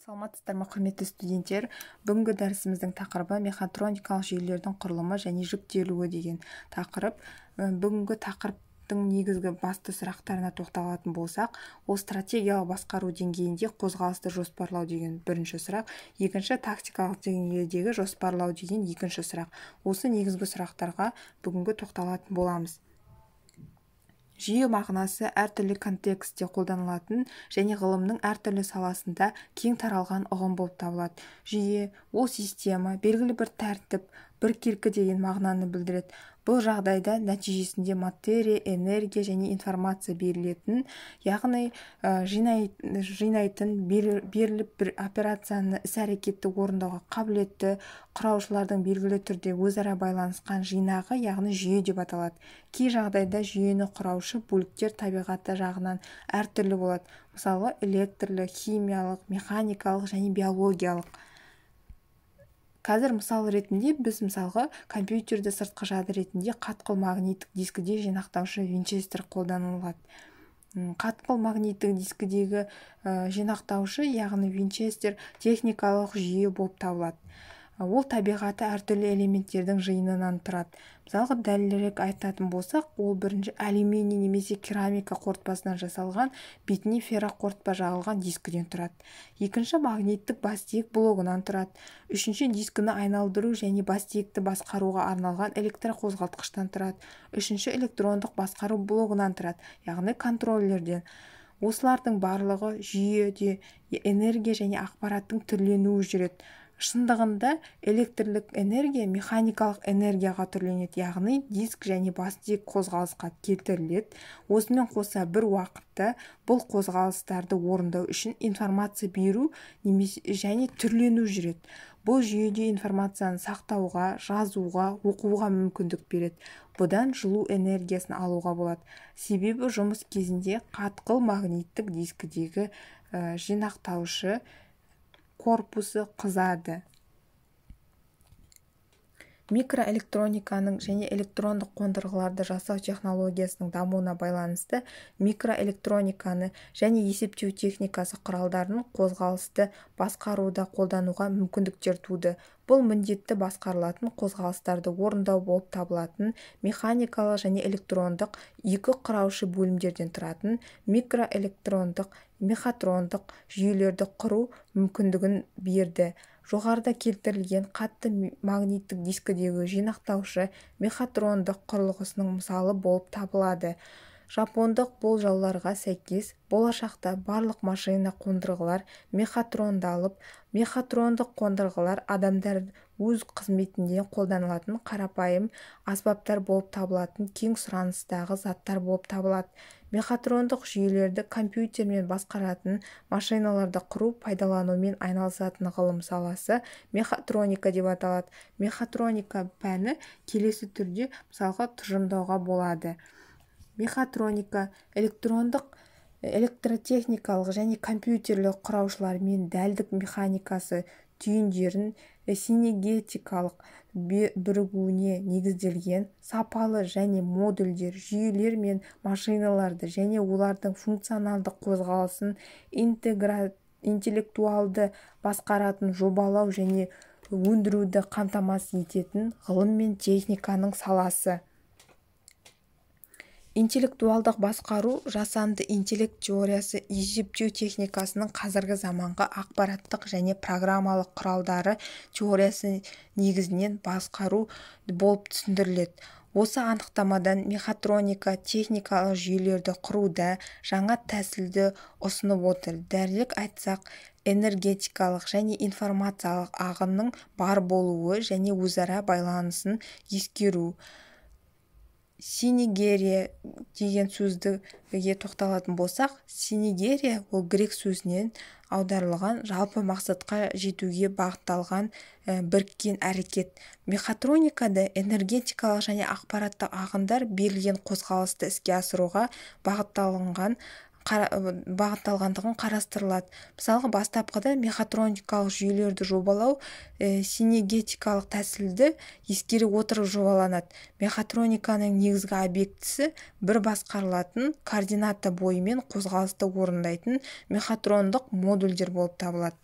саламатсыздар ма құрметті студенттер бүгінгі дәрісіміздің тақырыбы мехатроникалық жүйелердің құрылымы және жүктелуі деген тақырып бүгінгі тақырыптың негізгі басты сұрақтарына тоқталатын болсақ ол стратегиялық басқару деңгейінде қозғалысты жоспарлау деген бірінші сұрақ екінші тактикалық деңгейдегі жоспарлау деген екінші сұрақ осы негізгі сұрақтарға бүгінгі тоқталатын боламыз жүйе мағынасы әртүрлі контекстте қолданылатын және ғылымның әртүрлі саласында кең таралған ұғым болып табылады жүйе ол система белгілі бір тәртіп біркелкі деген мағынаны білдіреді бұл жағдайда нәтижесінде материя энергия және информация берілетін яғни жинайтын беріліп бір операцияны іс-әрекетті орындауға қабілетті құраушылардың белгілі түрде өзара байланысқан жинағы яғни жүйе деп аталады кей жағдайда жүйені құраушы бөліктер табиғаты жағынан әртүрлі болады мысалы электрлі химиялық механикалық және биологиялық қазір мысал ретінде біз мысалға компьютерді сыртқы жады ретінде қатқыл магниттік дискіде жинақтаушы винчестер қолданылады қатқыл магниттік дискідегі жинақтаушы яғни винчестер техникалық жүйе болып табылады ол табиғаты әртүрлі элементтердің жиынынан тұрады мысалға дәлірек айтатын болсақ ол бірінші алюминий немесе керамика қорытпасынан жасалған бетіне ферроқорытпа жағылған дискіден тұрады екінші магниттік бастиек блогынан тұрады үшінші дискіні айналдыру және бастиекті басқаруға арналған электроқозғалтқыштан тұрады үшінші электрондық басқару блогынан тұрады яғни контроллерден осылардың барлығы жүйеде энергия және ақпараттың түрленуі жүреді шындығында электрлік энергия механикалық энергияға түрленеді яғни диск және бас-диск қозғалысқа келтіріледі осымен қоса бір уақытта бұл қозғалыстарды орындау үшін информация беру және түрлену жүреді бұл жүйеде информацияны сақтауға жазуға оқуға мүмкіндік береді бұдан жылу энергиясын алуға болады себебі жұмыс кезінде қатқыл магниттік дискідегі э, жинақтаушы корпусы қызады микроэлектрониканың және электрондық қондырғыларды жасау технологиясының дамуына байланысты микроэлектрониканы және есептеу техникасы құралдарын қозғалысты басқаруда қолдануға мүмкіндіктер туды бұл міндетті басқарылатын қозғалыстарды орындау болып табылатын механикалық және электрондық екі құраушы бөлімдерден тұратын микроэлектрондық мехатрондық жүйелерді құру мүмкіндігін берді жоғарыда келтірілген қатты магниттік дискідегі жинақтаушы мехатрондық құрылғысының мысалы болып табылады жапондық болжауларға сәйкес болашақта барлық машина қондырғылар мехатрондалып мехатрондық қондырғылар адамдар өз қызметінде қолданылатын қарапайым аспаптар болып табылатын кең сұраныстағы заттар болып табылады мехатрондық жүйелерді компьютермен басқаратын машиналарды құру пайдаланумен айналысатын ғылым саласы мехатроника деп аталады мехатроника пәні келесі түрде мысалға тұжырымдауға болады мехатроника электрондық электротехникалық және компьютерлік мен дәлдік механикасы түйіндерін синегетикалық бірігуіне негізделген сапалы және модульдер жүйелер мен машиналарды және олардың функционалдық қозғалысын интеллектуалды басқаратын жобалау және өндіруді қамтамасыз ететін ғылым мен техниканың саласы интеллектуалдық басқару жасанды интеллект теориясы есептеу техникасының қазіргі заманғы ақпараттық және программалық құралдары теориясы негізінен басқару болып түсіндіріледі осы анықтамадан мехатроника техникалық жүйелерді құруда жаңа тәсілді ұсынып отыр дәрілік айтсақ энергетикалық және информациялық ағынның бар болуы және өзара байланысын ескеру синегерия деген сөздіге тоқталатын болсақ синегерия ол грек сөзінен аударылған жалпы мақсатқа жетуге бағытталған біріккен әрекет мехатроникада энергетикалық және ақпараттық ағындар берілген қозғалысты іске асыруға бағытталынған бағытталғандығын қарастырылады мысалғы бастапқыда мехатроникалық жүйелерді жобалау синегетикалық тәсілді ескере отырып жобаланады мехатрониканың негізгі объектісі бір басқарылатын координата бойымен қозғалысты орындайтын мехатрондық модульдер болып табылады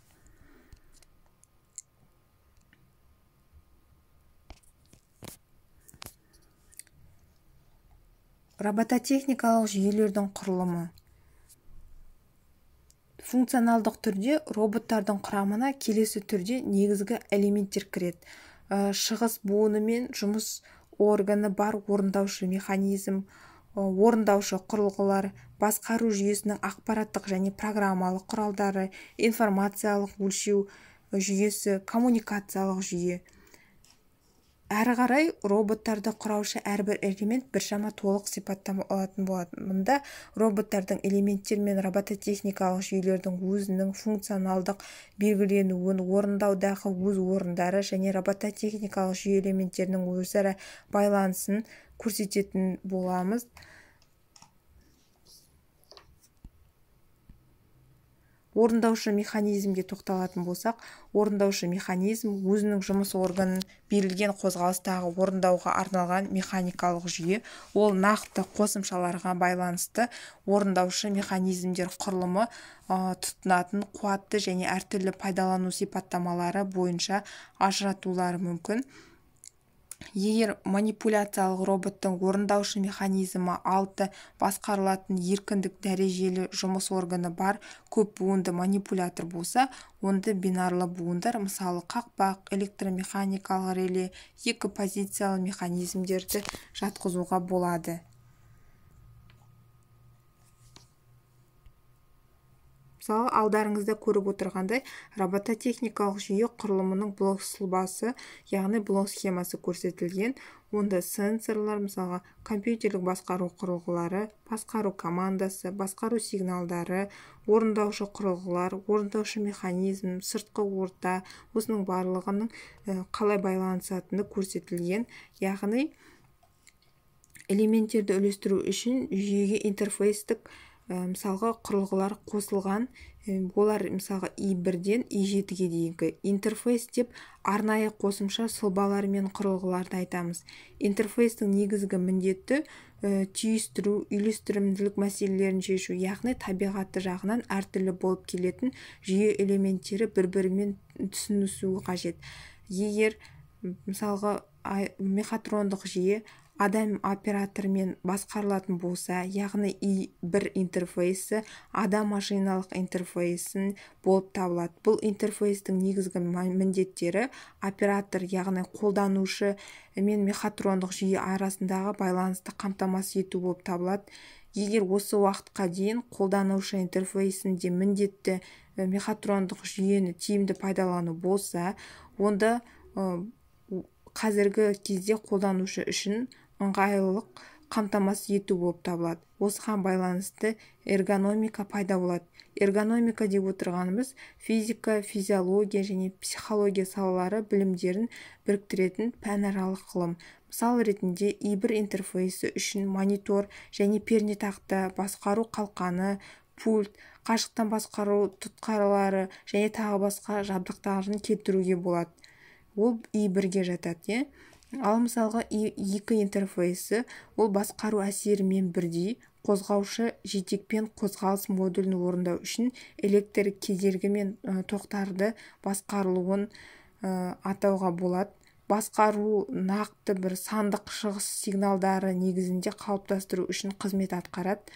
робототехникалық жүйелердің құрылымы функционалдық түрде роботтардың құрамына келесі түрде негізгі элементтер кіреді э, шығыс буыны мен жұмыс органы бар орындаушы механизм э, орындаушы құрылғылар басқару жүйесінің ақпараттық және программалық құралдары информациялық өлшеу э, жүйесі коммуникациялық жүйе әрі қарай роботтарды құраушы әрбір элемент біршама толық сипаттама алатын болады мұнда роботтардың элементтер мен робототехникалық жүйелердің өзінің функционалдық белгіленуін орындаудағы өз орындары және робототехникалық жүйе элементтерінің өзара байланысын көрсететін боламыз орындаушы механизмге тоқталатын болсақ орындаушы механизм өзінің жұмыс органын берілген қозғалыстағы орындауға арналған механикалық жүйе ол нақты қосымшаларға байланысты орындаушы механизмдер құрылымы ә, тұтынатын қуатты және әртүрлі пайдалану сипаттамалары бойынша ажыратулары мүмкін егер манипуляциялық роботтың орындаушы механизмі алты басқарылатын еркіндік дәрежелі жұмыс органы бар көп буынды манипулятор болса онда бинарлы буындар мысалы қақпақ электромеханикалық реле екі позициялы механизмдерді жатқызуға болады мысалы алдарыңызда көріп отырғандай робототехникалық жүйе құрылымының блок сұлбасы яғни блок схемасы көрсетілген онда сенсорлар мысалға компьютерлік басқару құрылғылары басқару командасы басқару сигналдары орындаушы құрылғылар орындаушы механизм сыртқы орта осының барлығының э, қалай байланысатыны көрсетілген яғни элементтерді үлестіру үшін жүйеге интерфейстік Э, мысалға құрылғылар қосылған э, олар мысалға и1-ден и 7 дейінгі интерфейс деп арнайы қосымша сұлбалар мен құрылғыларды айтамыз интерфейстің негізгі міндеті ә, түйістіру үйлестірімділік мәселелерін шешу яғни табиғаты жағынан әртүрлі болып келетін жүйе элементтері бір бірімен түсінісуі қажет егер мысалға мехатрондық жүйе адам операторымен басқарылатын болса яғни и бір интерфейсі адам машиналық интерфейсін болып табылады бұл интерфейстің негізгі міндеттері оператор яғни қолданушы мен мехатрондық жүйе арасындағы байланысты қамтамасыз ету болып табылады егер осы уақытқа дейін қолданушы интерфейсінде міндетті э, мехатрондық жүйені тиімді пайдалану болса онда э, қазіргі кезде қолданушы үшін ыңғайлылық қамтамасыз ету болып табылады осыған байланысты эргономика пайда болады эргономика деп отырғанымыз физика физиология және психология салалары білімдерін біріктіретін пәнаралық ғылым мысал ретінде ибір интерфейсі үшін монитор және пернетақта басқару қалқаны пульт қашықтан басқару тұтқарлары және тағы басқа жабдықтарын келтіруге болады ол и бірге жатады иә ал мысалға екі интерфейсі ол басқару әсерімен бірдей қозғаушы жетекпен қозғалыс модулін орындау үшін электр кедергі мен тоқтарды басқарылуын атауға болады басқару нақты бір сандық шығыс сигналдары негізінде қалыптастыру үшін қызмет атқарады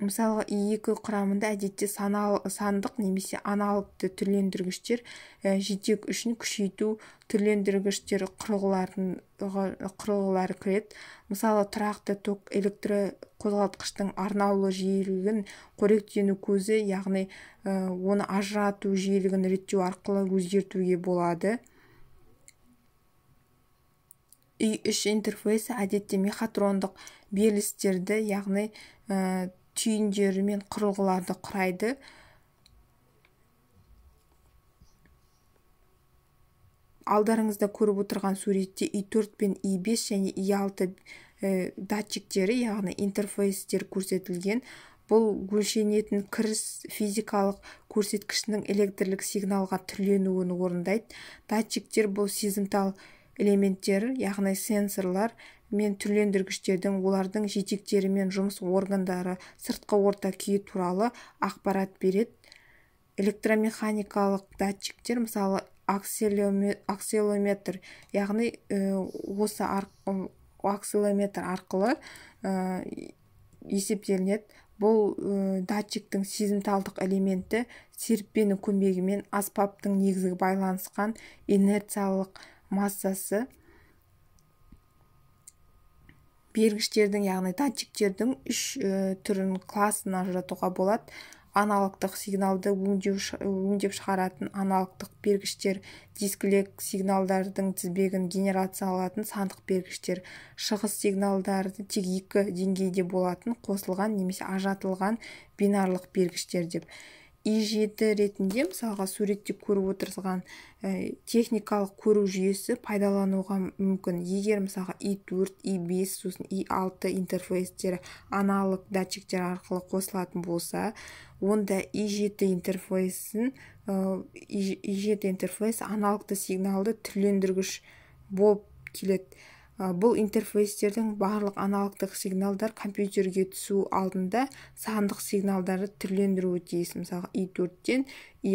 Мысалы, и2 құрамында әдетте сандық немесе аналогты түрлендіргіштер э, жетек үшін күшейту түрлендіргіштер құрылғылары кіреді мысалы тұрақты ток қозғалтқыштың арнаулы жиілігін қоректену көзі яғни э, оны ажырату жиілігін реттеу арқылы өзгертуге болады үй іш интерфейсі әдетте мехатрондық берілістерді яғни э, түйіндері мен құрылғыларды құрайды алдарыңызда көріп отырған суретте и 4 пен и 5 және и 6 э, датчиктері яғни интерфейстер көрсетілген бұл өлшенетін кіріс физикалық көрсеткішінің электрлік сигналға түрленуін орындайды датчиктер бұл сезімтал элементтер яғни сенсорлар мен түрлендіргіштердің олардың жетектері мен жұмыс органдары сыртқы орта күйі туралы ақпарат береді. электромеханикалық датчиктер мысалы акселометр яғни э, осы акселометр арқылы э, есептелінеді бұл э, датчиктің сезімталдық элементі серіппенің көмегімен аспаптың негізгі байланысқан инерциялық массасы бергіштердің яғни датчиктердің үш ә, түрін классына ажыратуға болады аналогтық сигналды өңдеп шығаратын аналогтық бергіштер дискілік сигналдардың тізбегін генерациялатын сандық бергіштер шығыс сигналдарды тек екі деңгейде болатын қосылған немесе ажатылған бинарлық бергіштер деп и жеті ретінде мысалға суретте көріп отырған ә, техникалық көру жүйесі пайдалануға мүмкін егер мысалға и төрт и бес сосын и алты интерфейстері аналог датчиктер арқылы қосылатын болса онда и жеті интерфейсін э, и жеті интерфейс аналогты сигналды түрлендіргіш болып келеді Э, бұл интерфейстердің барлық аналогтық сигналдар компьютерге түсу алдында сандық сигналдарды түрлендіруі тиіс мысалы и төрттен и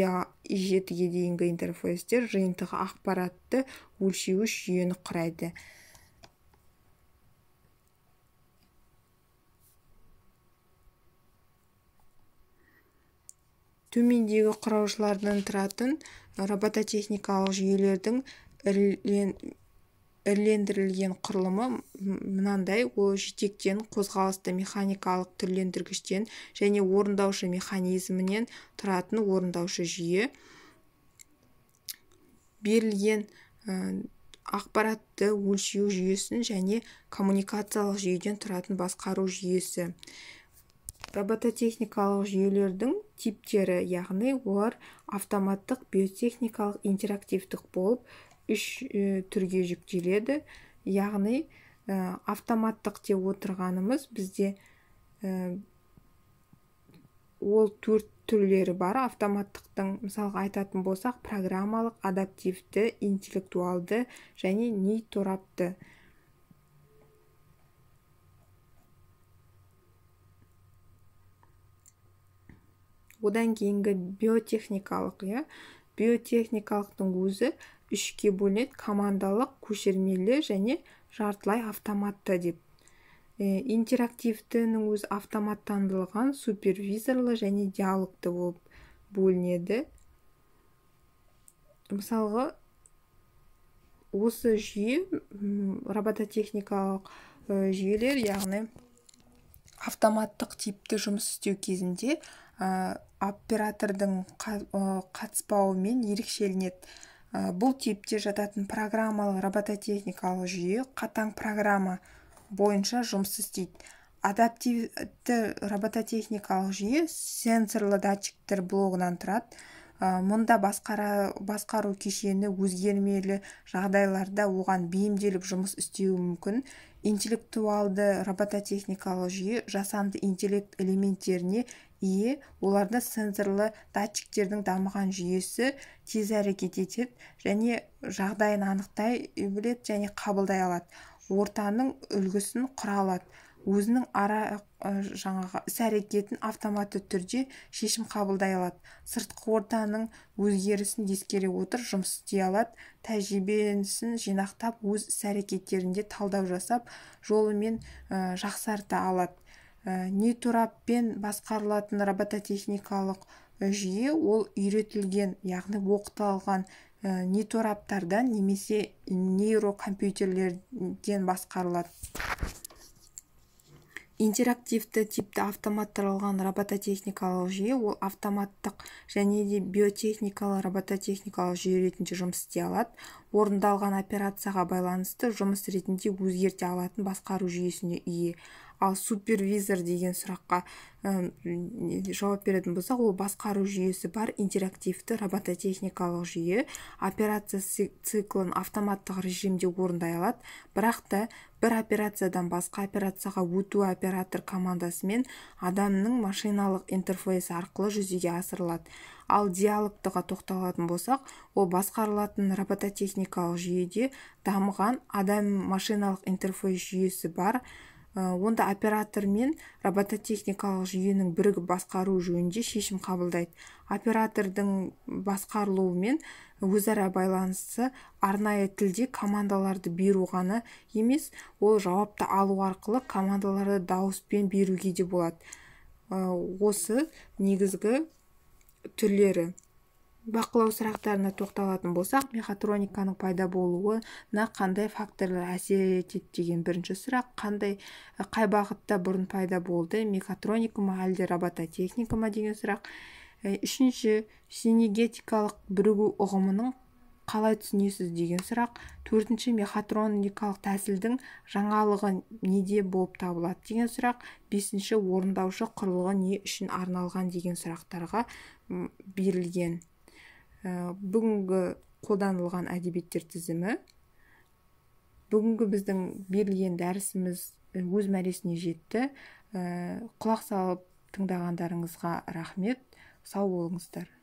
жетіге дейінгі интерфейстер жиынтығы ақпаратты өлшеуіш жүйені құрайды төмендегі құраушылардан тұратын робототехникалық жүйелердің ірілендірілген құрылымы мынандай ол жетектен қозғалысты механикалық түрлендіргіштен және орындаушы механизмінен тұратын орындаушы жүйе берілген ақпаратты өлшеу жүйесін және коммуникациялық жүйеден тұратын басқару жүйесі робототехникалық жүйелердің типтері яғни олар автоматтық биотехникалық интерактивтік болып үш түрге жіктеледі яғни ә, автоматтық деп отырғанымыз бізде ол төрт түрлері бар автоматтықтың мысалға айтатын болсақ программалық адаптивті интеллектуалды және торапты. одан кейінгі биотехникалық иә биотехникалықтың өзі үшке бөлінеді командалық көшірмелі және жартылай автоматты деп э, интерактивтінің өзі автоматтандырылған супервизорлы және диалогты болып бөлінеді мысалға осы жүйе робототехникалық э, жүйелер яғни автоматтық типті жұмыс істеу кезінде Э, оператордың қатыспауымен ерекшеленеді э, бұл типте жататын программалық робототехникалық жүйе қатаң программа бойынша жұмыс істейді адаптивті робототехникалық жүйе сенсорлы датчиктер блогынан тұрады э, мұнда басқара, басқару кешені өзгермелі жағдайларда оған бейімделіп жұмыс істеуі мүмкін интеллектуалды робототехникалық жүйе жасанды интеллект элементтеріне ие оларда сенсорлы датчиктердің дамыған жүйесі тез әрекет етеді және жағдайын анықтай біледі және қабылдай алады ортаның үлгісін құра алады өзінің ара жаңағы іс әрекетін автоматты түрде шешім қабылдай алады сыртқы ортаның өзгерісін ескере отырып жұмыс істей алады тәжірибесін жинақтап өз іс әрекеттерінде талдау жасап жолымен ә, жақсарта алады Э, нетураппен басқарылатын робототехникалық э, жүйе ол үйретілген яғни оқытылған э, тораптардан немесе нейрокомпьютерлерден басқарылады интерактивті типті автоматтырылған робототехникалық жүйе ол автоматтық және де биотехникалық робототехникалық жүйе ретінде жұмыс істей алады орындалған операцияға байланысты жұмыс ретінде өзгерте алатын басқару жүйесіне ие ал супервизор деген сұраққа ә, жауап беретін болсақ ол басқару жүйесі бар интерактивті робототехникалық жүйе операция циклын автоматтық режимде орындай алады бірақ та бір операциядан басқа операцияға өту оператор командасымен адамның машиналық интерфейсі арқылы жүзеге асырылады ал диалогтыға тоқталатын болсақ ол басқарылатын робототехникалық жүйеде дамыған адам машиналық интерфейс жүйесі бар Э, онда оператор мен робототехникалық жүйенің бірігіп басқару жөнінде шешім қабылдайды оператордың басқарылуымен өзара байланысы арнайы тілде командаларды беру ғана емес ол жауапты алу арқылы командаларды дауыспен беруге де болады э, осы негізгі түрлері бақылау сұрақтарына тоқталатын болсақ мехатрониканың пайда болуына қандай факторлар әсер етеді деген бірінші сұрақ қандай э, қай бағытта бұрын пайда болды мехатроника ма әлде робототехника ма деген сұрақ э, үшінші синегетикалық бірігу ұғымының қалай түсінесіз деген сұрақ төртінші мехатроникалық тәсілдің жаңалығы неде болып табылады деген сұрақ бесінші орындаушы құрылғы не үшін арналған деген сұрақтарға берілген Э, бүгінгі қолданылған әдебиеттер тізімі бүгінгі біздің берілген дәрісіміз э, өз мәресіне жетті э, құлақ салып тыңдағандарыңызға рахмет сау болыңыздар